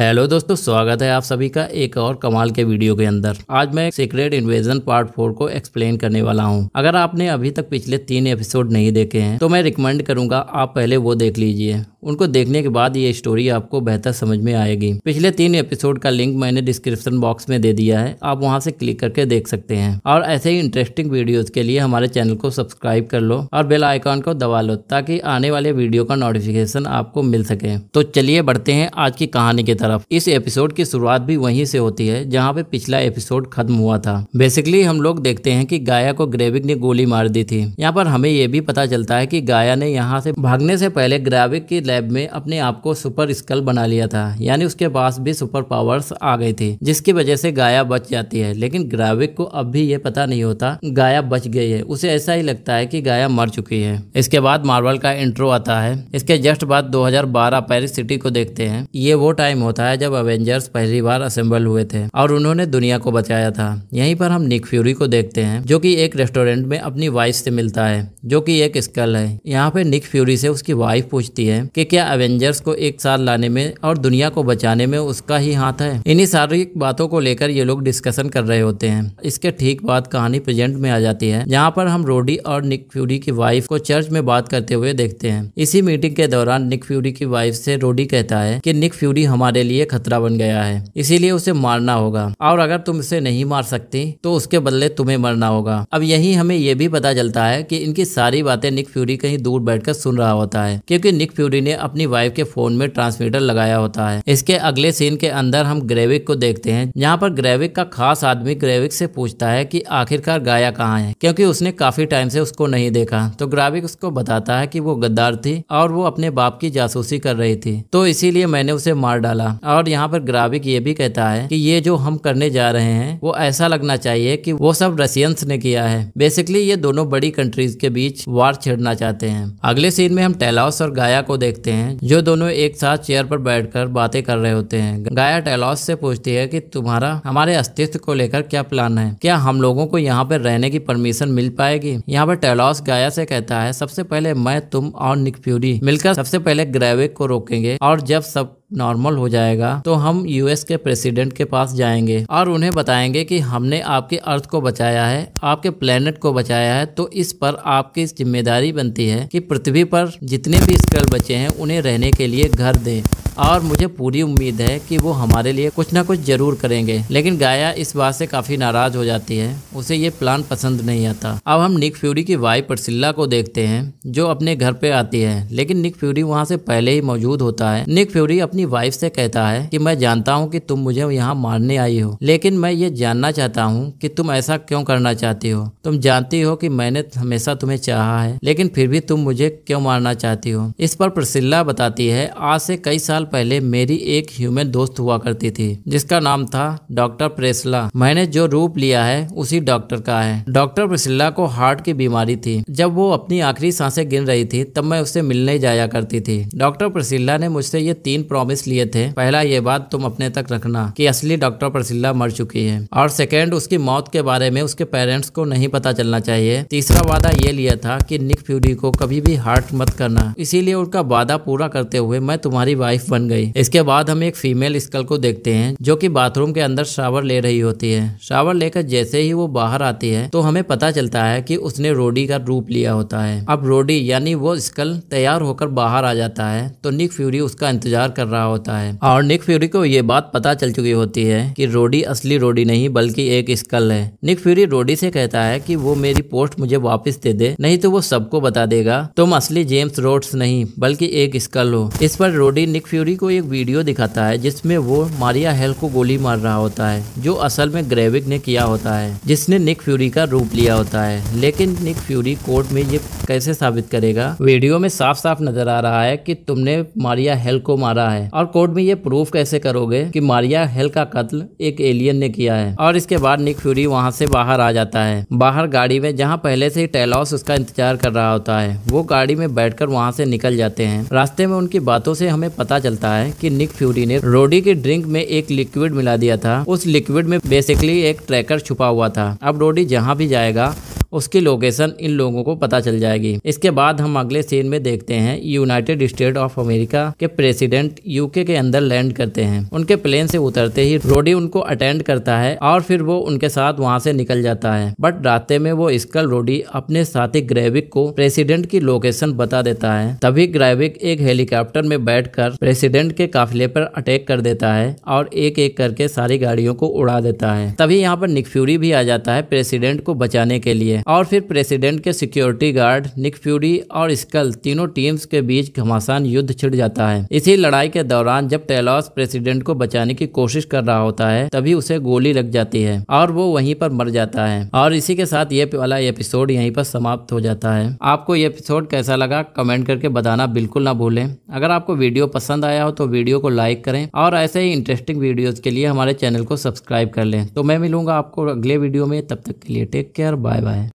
hello दोस्तों स्वागत है आप सभी का एक और कमाल के वीडियो के अंदर आज मैं सीक्रेट इन्वेजन पार्ट फोर को एक्सप्लेन करने वाला हूं अगर आपने अभी तक पिछले तीन एपिसोड नहीं देखे हैं तो मैं रिकमेंड करूंगा आप पहले वो देख लीजिए उनको देखने के बाद ये स्टोरी आपको बेहतर समझ में आएगी पिछले तीन एपिसोड का लिंक मैंने डिस्क्रिप्शन बॉक्स में दे दिया है आप वहाँ से क्लिक करके देख सकते हैं और ऐसे ही इंटरेस्टिंग वीडियोज के लिए हमारे चैनल को सब्सक्राइब कर लो और बेल आइकॉन को दबा लो ताकि आने वाले वीडियो का नोटिफिकेशन आपको मिल सके तो चलिए बढ़ते हैं आज की कहानी की तरफ इस एपिसोड की शुरुआत भी वहीं से होती है जहाँ पे पिछला एपिसोड खत्म हुआ था बेसिकली हम लोग देखते हैं कि गाया को ग्रेविक ने गोली मार दी थी यहाँ पर हमें यह भी पता चलता है कि गाया ने यहाँ से भागने से पहले ग्रेविक की लैब में अपने आप को सुपर स्कल बना लिया था यानी उसके पास भी सुपर पावर्स आ गई थी जिसकी वजह से गाया बच जाती है लेकिन ग्राविक को अब भी ये पता नहीं होता गाया बच गई है उसे ऐसा ही लगता है की गाया मर चुकी है इसके बाद मार्बल का इंट्रो आता है इसके जस्ट बाद दो हजार सिटी को देखते हैं ये वो टाइम होता है जब अवेंजर्स पहली बार असेंबल हुए थे और उन्होंने दुनिया को बचाया था यहीं पर हम निक फ्यूरी को देखते हैं जो कि एक रेस्टोरेंट में अपनी वाइफ से मिलता है जो कि एक स्कल है यहाँ पे निक फ्यूरी से उसकी वाइफ पूछती है कि कि क्या अवेंजर्स को एक साथ लाने में और दुनिया को बचाने में उसका ही हाथ है इन्हीं सारी बातों को लेकर ये लोग डिस्कशन कर रहे होते हैं इसके ठीक बाद कहानी प्रेजेंट में आ जाती है जहाँ पर हम रोडी और निक फ्यूरी की वाइफ को चर्च में बात करते हुए देखते हैं इसी मीटिंग के दौरान निक फ्यूरी की वाइफ से रोडी कहता है कि निक फ्यूरी हमारे लिए खतरा बन गया है इसीलिए उसे मारना होगा और अगर तुम उसे नहीं मार सकती तो उसके बदले तुम्हें मरना होगा अब यही हमें यह भी पता चलता है कि इनकी सारी बातें निक फ्यूरी कहीं दूर बैठकर सुन रहा होता है क्योंकि निक फ्यूरी ने ने अपनी वाइफ के फोन में ट्रांसमीटर लगाया होता है इसके अगले सीन के अंदर हम ग्रेविक को देखते हैं यहाँ पर ग्रेविक का खास आदमी ग्रेविक से पूछता है कि आखिरकार गाया कहाँ है क्योंकि उसने काफी टाइम से उसको नहीं देखा तो ग्राविक उसको बताता है कि वो गद्दार थी और वो अपने बाप की जासूसी कर रही थी तो इसीलिए मैंने उसे मार डाला और यहाँ पर ग्राविक ये भी कहता है कि ये जो हम करने जा रहे हैं वो ऐसा लगना चाहिए कि वो सब रशियंस ने किया है बेसिकली ये दोनों बड़ी कंट्रीज के बीच वार छेड़ना चाहते हैं अगले सीन में हम टेलाउस और गाया को देखते देखते हैं जो दोनों एक साथ चेयर पर बैठकर बातें कर रहे होते हैं गाया टेलॉस से पूछती है कि तुम्हारा हमारे अस्तित्व को लेकर क्या प्लान है क्या हम लोगों को यहाँ पर रहने की परमिशन मिल पाएगी यहाँ पर टेलॉस गाया से कहता है सबसे पहले मैं तुम और निक फ्यूरी मिलकर सबसे पहले ग्रेविक को रोकेंगे और जब सब नॉर्मल हो जाएगा तो हम यूएस के प्रेसिडेंट के पास जाएंगे और उन्हें बताएंगे कि हमने आपके अर्थ को बचाया है आपके प्लेनेट को बचाया है तो इस पर आपकी जिम्मेदारी बनती है कि पृथ्वी पर जितने भी स्कल बचे हैं उन्हें रहने के लिए घर दें और मुझे पूरी उम्मीद है कि वो हमारे लिए कुछ ना कुछ जरूर करेंगे लेकिन गाया इस बात से काफ़ी नाराज़ हो जाती है उसे ये प्लान पसंद नहीं आता अब हम निक फ्यूरी की वाइफ प्रसिल्ला को देखते हैं जो अपने घर पे आती है लेकिन निक फ्यूरी वहाँ से पहले ही मौजूद होता है निक फ्यूरी अपनी वाइफ से कहता है कि मैं जानता हूँ कि तुम मुझे यहाँ मारने आई हो लेकिन मैं ये जानना चाहता हूँ कि तुम ऐसा क्यों करना चाहती हो तुम जानती हो कि मैंने हमेशा तुम्हें चाहा है लेकिन फिर भी तुम मुझे क्यों मारना चाहती हो इस पर प्रसिल्ला बताती है आज से कई साल पहले मेरी एक ह्यूमन दोस्त हुआ करती थी जिसका नाम था डॉक्टर प्रेसला मैंने जो रूप लिया है उसी डॉक्टर का है डॉक्टर प्रेसला को हार्ट की बीमारी थी जब वो अपनी आखिरी सांसें गिन रही थी तब मैं उससे मिलने जाया करती थी डॉक्टर प्रसिल्ला ने मुझसे ये तीन प्रॉमिस लिए थे पहला ये बात तुम अपने तक रखना कि असली डॉक्टर प्रसिल्ला मर चुकी है और सेकेंड उसकी मौत के बारे में उसके पेरेंट्स को नहीं पता चलना चाहिए तीसरा वादा ये लिया था कि निक फ्यूरी को कभी भी हार्ट मत करना इसीलिए उनका वादा पूरा करते हुए मैं तुम्हारी वाइफ बन गई इसके बाद हम एक फीमेल स्कल को देखते हैं जो कि बाथरूम के अंदर शावर ले रही होती है शावर लेकर जैसे ही वो बाहर आती है तो हमें पता चलता है कि उसने रोडी का रूप लिया होता है अब रोडी यानी वो स्कल तैयार होकर बाहर आ जाता है तो निक फ्यूरी उसका इंतजार कर रहा होता है और निक फ्यूरी को ये बात पता चल चुकी होती है की रोडी असली रोडी नहीं बल्कि एक स्कल है निक फ्यूरी रोडी से कहता है की वो मेरी पोस्ट मुझे वापस दे दे नहीं तो वो सबको बता देगा तुम असली जेम्स रोड्स नहीं बल्कि एक स्कल हो इस पर रोडी निक फ्यूरी फ्यूरी को एक वीडियो दिखाता है जिसमें वो मारिया हेल को गोली मार रहा होता है जो असल में ग्रेविक ने किया होता है जिसने निक फ्यूरी का रूप लिया होता है लेकिन निक फ्यूरी कोर्ट में ये कैसे साबित करेगा वीडियो में साफ साफ नजर आ रहा है कि तुमने मारिया हेल को मारा है और कोर्ट में ये प्रूफ कैसे करोगे कि मारिया हेल का कत्ल एक एलियन ने किया है और इसके बाद निक फ्यूरी वहाँ से बाहर आ जाता है बाहर गाड़ी में जहाँ पहले से ही टेलॉस उसका इंतजार कर रहा होता है वो गाड़ी में बैठकर वहाँ से निकल जाते हैं रास्ते में उनकी बातों से हमें पता चलता चलता है कि निक फ्यूरी ने रोडी के ड्रिंक में एक लिक्विड मिला दिया था उस लिक्विड में बेसिकली एक ट्रैकर छुपा हुआ था अब रोडी जहाँ भी जाएगा उसकी लोकेशन इन लोगों को पता चल जाएगी इसके बाद हम अगले सीन में देखते हैं यूनाइटेड स्टेट ऑफ अमेरिका के प्रेसिडेंट यूके के अंदर लैंड करते हैं उनके प्लेन से उतरते ही रोडी उनको अटेंड करता है और फिर वो उनके साथ वहाँ से निकल जाता है बट रास्ते में वो स्कल रोडी अपने साथी ग्रेविक को प्रेसिडेंट की लोकेशन बता देता है तभी ग्रेविक एक हेलीकॉप्टर में बैठ प्रेसिडेंट के काफिले पर अटैक कर देता है और एक एक करके सारी गाड़ियों को उड़ा देता है तभी यहाँ पर निकफ्यूरी भी आ जाता है प्रेसिडेंट को बचाने के लिए और फिर प्रेसिडेंट के सिक्योरिटी गार्ड निक फ्यूरी और स्कल तीनों टीम्स के बीच घमासान युद्ध छिड़ जाता है इसी लड़ाई के दौरान जब टेलॉस प्रेसिडेंट को बचाने की कोशिश कर रहा होता है तभी उसे गोली लग जाती है और वो वहीं पर मर जाता है और इसी के साथ ये वाला एपिसोड यहीं पर समाप्त हो जाता है आपको ये एपिसोड कैसा लगा कमेंट करके बताना बिल्कुल ना भूलें अगर आपको वीडियो पसंद आया हो तो वीडियो को लाइक करें और ऐसे ही इंटरेस्टिंग वीडियोज़ के लिए हमारे चैनल को सब्सक्राइब कर लें तो मैं मिलूंगा आपको अगले वीडियो में तब तक के लिए टेक केयर बाय बाय